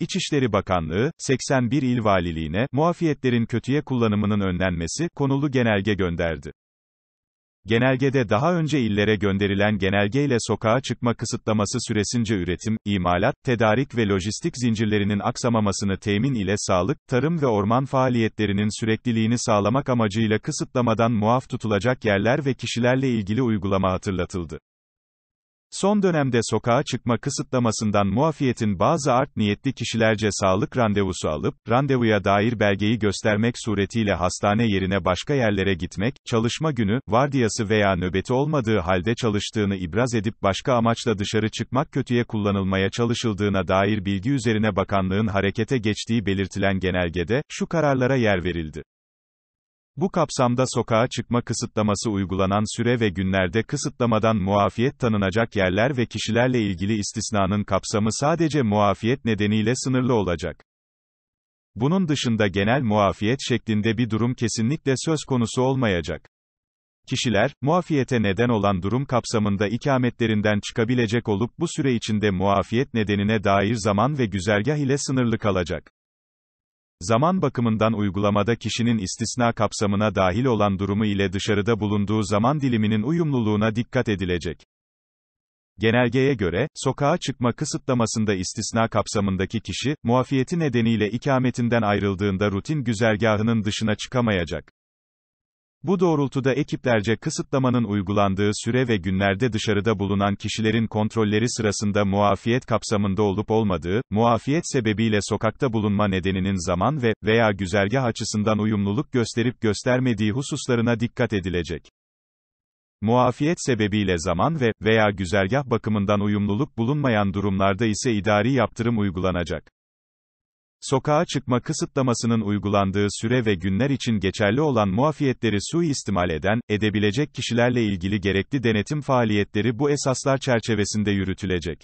İçişleri Bakanlığı, 81 il valiliğine, muafiyetlerin kötüye kullanımının önlenmesi, konulu genelge gönderdi. Genelgede daha önce illere gönderilen genelgeyle sokağa çıkma kısıtlaması süresince üretim, imalat, tedarik ve lojistik zincirlerinin aksamamasını temin ile sağlık, tarım ve orman faaliyetlerinin sürekliliğini sağlamak amacıyla kısıtlamadan muaf tutulacak yerler ve kişilerle ilgili uygulama hatırlatıldı. Son dönemde sokağa çıkma kısıtlamasından muafiyetin bazı art niyetli kişilerce sağlık randevusu alıp, randevuya dair belgeyi göstermek suretiyle hastane yerine başka yerlere gitmek, çalışma günü, vardiyası veya nöbeti olmadığı halde çalıştığını ibraz edip başka amaçla dışarı çıkmak kötüye kullanılmaya çalışıldığına dair bilgi üzerine bakanlığın harekete geçtiği belirtilen genelgede, şu kararlara yer verildi. Bu kapsamda sokağa çıkma kısıtlaması uygulanan süre ve günlerde kısıtlamadan muafiyet tanınacak yerler ve kişilerle ilgili istisnanın kapsamı sadece muafiyet nedeniyle sınırlı olacak. Bunun dışında genel muafiyet şeklinde bir durum kesinlikle söz konusu olmayacak. Kişiler, muafiyete neden olan durum kapsamında ikametlerinden çıkabilecek olup bu süre içinde muafiyet nedenine dair zaman ve güzergah ile sınırlı kalacak. Zaman bakımından uygulamada kişinin istisna kapsamına dahil olan durumu ile dışarıda bulunduğu zaman diliminin uyumluluğuna dikkat edilecek. Genelgeye göre, sokağa çıkma kısıtlamasında istisna kapsamındaki kişi, muafiyeti nedeniyle ikametinden ayrıldığında rutin güzergahının dışına çıkamayacak. Bu doğrultuda ekiplerce kısıtlamanın uygulandığı süre ve günlerde dışarıda bulunan kişilerin kontrolleri sırasında muafiyet kapsamında olup olmadığı, muafiyet sebebiyle sokakta bulunma nedeninin zaman ve veya güzergah açısından uyumluluk gösterip göstermediği hususlarına dikkat edilecek. Muafiyet sebebiyle zaman ve veya güzergah bakımından uyumluluk bulunmayan durumlarda ise idari yaptırım uygulanacak sokağa çıkma kısıtlamasının uygulandığı süre ve günler için geçerli olan muafiyetleri suistimal eden, edebilecek kişilerle ilgili gerekli denetim faaliyetleri bu esaslar çerçevesinde yürütülecek.